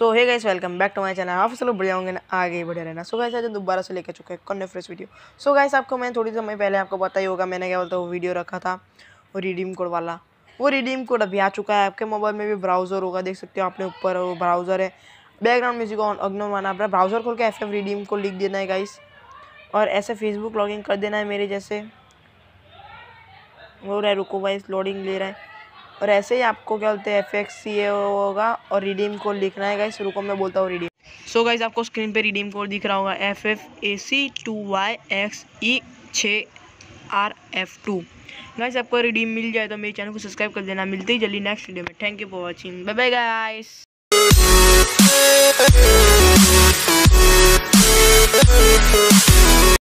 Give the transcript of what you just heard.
so hi guys welcome back to my channel आप सब लोग बढ़िया होंगे ना आगे ही बढ़े रहना सो गाइस आज दोबारा से लेकर चुके हैं कन्ने फ्रेश वीडियो सो गाइस आपको मैं थोड़ी समय पहले आपको पता ही होगा मैंने क्या बोलता वो वीडियो रखा था वो रिडीम कोड वाला वो रिडीम कोड अभी आ चुका है आपके मोबाइल में भी ब्राउज़र होगा देख सकते हो आपने ऊपर वो ब्राउज़र है बैकग्राउंड म्यूजिक ऑन अग्नोर माना अपना ब्राउज़र खोल के एफ रिडीम कोड लिख देना है गाइस और ऐसे फेसबुक लॉगिंग कर देना है मेरे जैसे हो रहा है रुको वाइस लोडिंग ले रहा है और ऐसे ही आपको क्या बोलते हैं एफ एक्स सी ए होगा और रिडीम कोड लिखना है गाइस शुरू को मैं बोलता हूँ रिडीम सो so गाइस आपको स्क्रीन पे रिडीम कोड दिख रहा होगा F F A C two Y X E छः आर एफ टू गाइस आपको रिडीम मिल जाए तो मेरे चैनल को सब्सक्राइब कर देना मिलते ही जल्दी नेक्स्ट वीडियो में thank you for watching bye bye guys